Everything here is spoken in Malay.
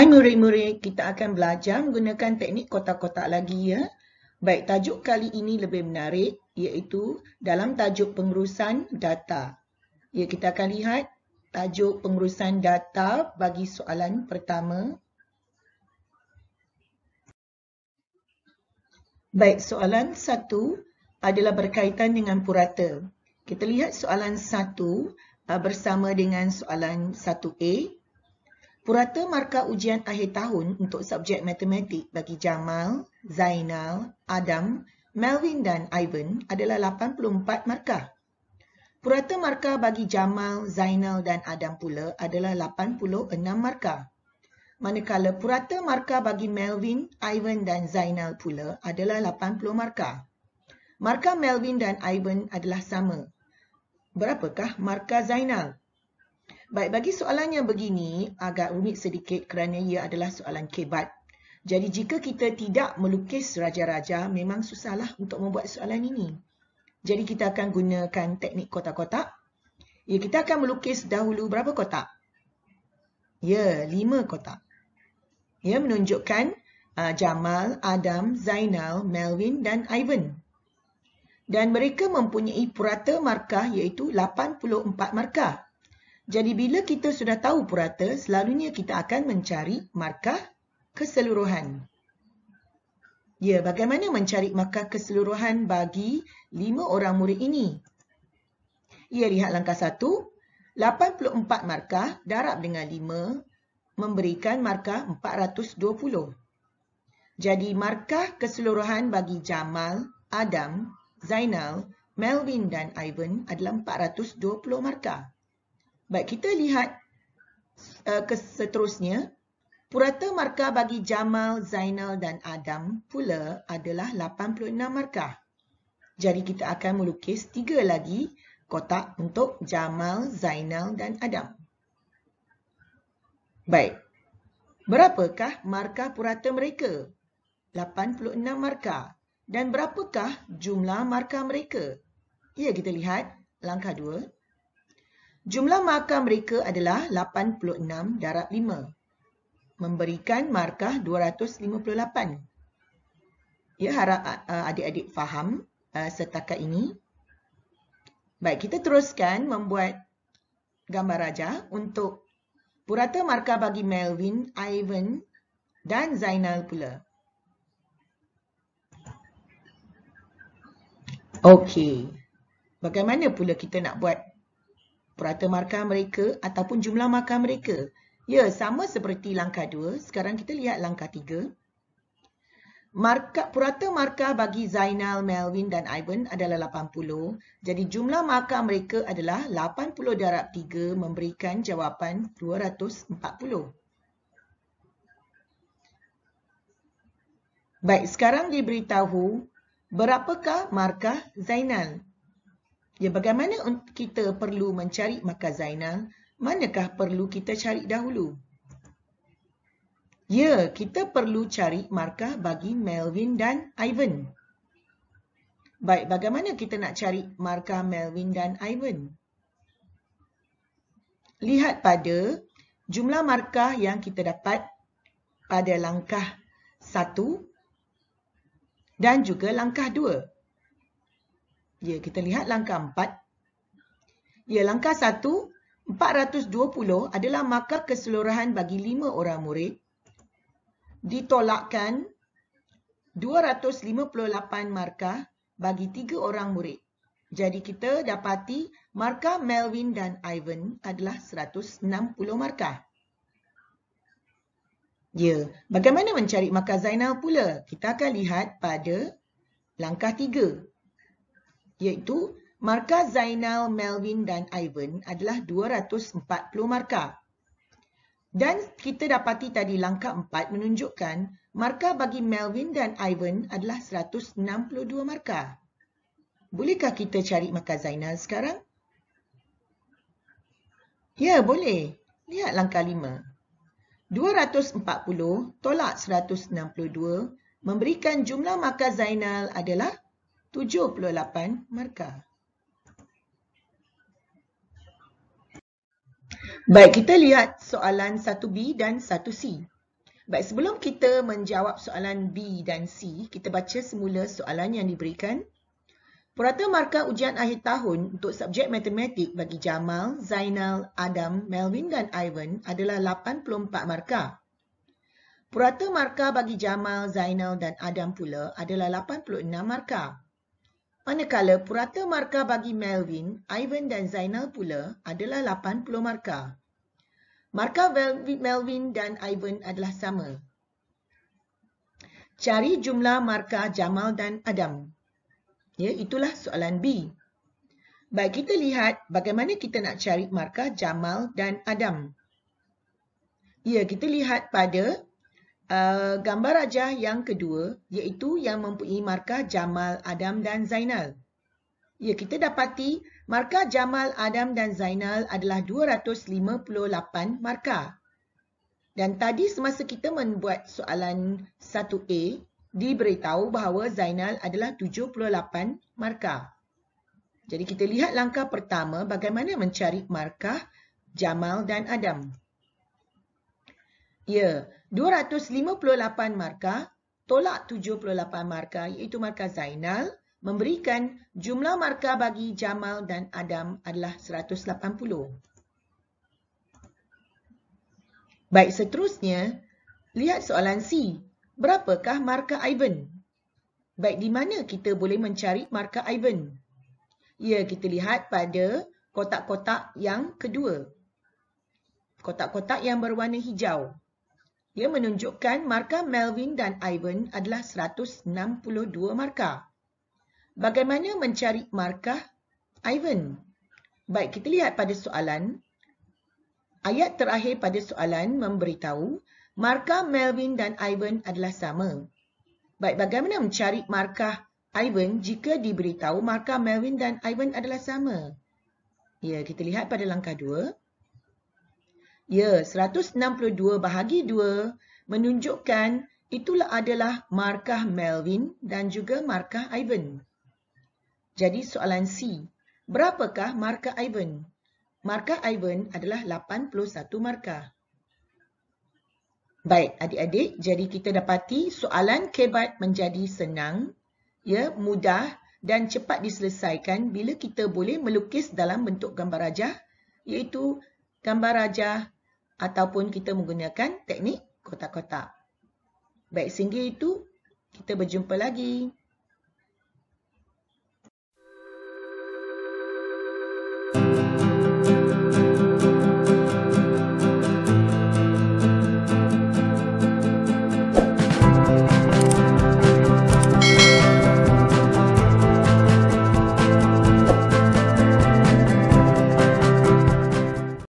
Hai murid-murid, kita akan belajar menggunakan teknik kotak-kotak lagi ya. Baik, tajuk kali ini lebih menarik iaitu dalam tajuk pengurusan data. Ya, kita akan lihat tajuk pengurusan data bagi soalan pertama. Baik, soalan satu adalah berkaitan dengan purata. Kita lihat soalan satu uh, bersama dengan soalan 1A Purata markah ujian akhir tahun untuk subjek matematik bagi Jamal, Zainal, Adam, Melvin dan Ivan adalah 84 markah. Purata markah bagi Jamal, Zainal dan Adam pula adalah 86 markah. Manakala purata markah bagi Melvin, Ivan dan Zainal pula adalah 80 markah. Markah Melvin dan Ivan adalah sama. Berapakah markah Zainal? Baik, bagi soalan yang begini agak rumit sedikit kerana ia adalah soalan kebat. Jadi jika kita tidak melukis raja-raja, memang susahlah untuk membuat soalan ini. Jadi kita akan gunakan teknik kotak-kotak. Ya, kita akan melukis dahulu berapa kotak? Ya, lima kotak. Ya, menunjukkan uh, Jamal, Adam, Zainal, Melvin dan Ivan. Dan mereka mempunyai purata markah iaitu 84 markah. Jadi bila kita sudah tahu purata, selalunya kita akan mencari markah keseluruhan. Ya, bagaimana mencari markah keseluruhan bagi lima orang murid ini? Ya, lihat langkah satu. 84 markah darab dengan 5 memberikan markah 420. Jadi markah keseluruhan bagi Jamal, Adam, Zainal, Melvin dan Ivan adalah 420 markah. Baik, kita lihat uh, seterusnya. Purata markah bagi Jamal, Zainal dan Adam pula adalah 86 markah. Jadi kita akan melukis tiga lagi kotak untuk Jamal, Zainal dan Adam. Baik, berapakah markah purata mereka? 86 markah. Dan berapakah jumlah markah mereka? Ya, kita lihat langkah dua. Jumlah markah mereka adalah 86 darab 5. Memberikan markah 258. Ya, harap ah, ah, adik-adik uh, faham uh, setakat ini. Baik, kita teruskan membuat gambar raja untuk purata markah bagi Melvin, Ivan dan Zainal pula. Okey. Bagaimana pula kita nak buat Perata markah mereka ataupun jumlah markah mereka. Ya, sama seperti langkah dua. Sekarang kita lihat langkah tiga. Markah, purata markah bagi Zainal, Melvin dan Ivan adalah 80. Jadi jumlah markah mereka adalah 80 darab 3 memberikan jawapan 240. Baik, sekarang diberitahu berapakah markah Zainal? Ya, bagaimana kita perlu mencari Makkah Zainal? Manakah perlu kita cari dahulu? Ya, kita perlu cari markah bagi Melvin dan Ivan. Baik, bagaimana kita nak cari markah Melvin dan Ivan? Lihat pada jumlah markah yang kita dapat pada langkah satu dan juga langkah dua. Ya, kita lihat langkah 4. Ya, langkah 1, 420 adalah markah keseluruhan bagi 5 orang murid. Ditolakkan 258 markah bagi 3 orang murid. Jadi kita dapati markah Melvin dan Ivan adalah 160 markah. Ya, bagaimana mencari markah Zainal pula? Kita akan lihat pada langkah 3 iaitu markah Zainal, Melvin dan Ivan adalah 240 markah. Dan kita dapati tadi langkah 4 menunjukkan markah bagi Melvin dan Ivan adalah 162 markah. Bolehkah kita cari markah Zainal sekarang? Ya, boleh. Lihat langkah 5. 240 tolak 162 memberikan jumlah markah Zainal adalah 78 markah. Baik, kita lihat soalan 1B dan 1C. Baik, sebelum kita menjawab soalan B dan C, kita baca semula soalan yang diberikan. Purata markah ujian akhir tahun untuk subjek matematik bagi Jamal, Zainal, Adam, Melvin dan Ivan adalah 84 markah. Purata markah bagi Jamal, Zainal dan Adam pula adalah 86 markah. Manakala purata markah bagi Melvin, Ivan dan Zainal pula adalah 80 markah. Markah Melvin dan Ivan adalah sama. Cari jumlah markah Jamal dan Adam. Ya, itulah soalan B. Baik, kita lihat bagaimana kita nak cari markah Jamal dan Adam. Ya, kita lihat pada Eh, gambar raja yang kedua iaitu yang mempunyai markah Jamal, Adam dan Zainal. Ya, kita dapati markah Jamal, Adam dan Zainal adalah 258 markah. Dan tadi semasa kita membuat soalan 1A, diberitahu bahawa Zainal adalah 78 markah. Jadi kita lihat langkah pertama bagaimana mencari markah Jamal dan Adam. Ya, 258 markah tolak 78 markah iaitu markah Zainal memberikan jumlah markah bagi Jamal dan Adam adalah 180. Baik seterusnya, lihat soalan C. Berapakah markah Ivan? Baik di mana kita boleh mencari markah Ivan? Ya, kita lihat pada kotak-kotak yang kedua. Kotak-kotak yang berwarna hijau. Ia menunjukkan markah Melvin dan Ivan adalah 162 markah. Bagaimana mencari markah Ivan? Baik, kita lihat pada soalan. Ayat terakhir pada soalan memberitahu markah Melvin dan Ivan adalah sama. Baik, bagaimana mencari markah Ivan jika diberitahu markah Melvin dan Ivan adalah sama? Ya, kita lihat pada langkah 2. Ya, 162 bahagi 2 menunjukkan itulah adalah markah Melvin dan juga markah Ivan. Jadi soalan C, berapakah markah Ivan? Markah Ivan adalah 81 markah. Baik, adik-adik, jadi kita dapati soalan kebat menjadi senang, ya, mudah dan cepat diselesaikan bila kita boleh melukis dalam bentuk gambar rajah iaitu gambar rajah ataupun kita menggunakan teknik kotak-kotak. Baik singgi itu, kita berjumpa lagi.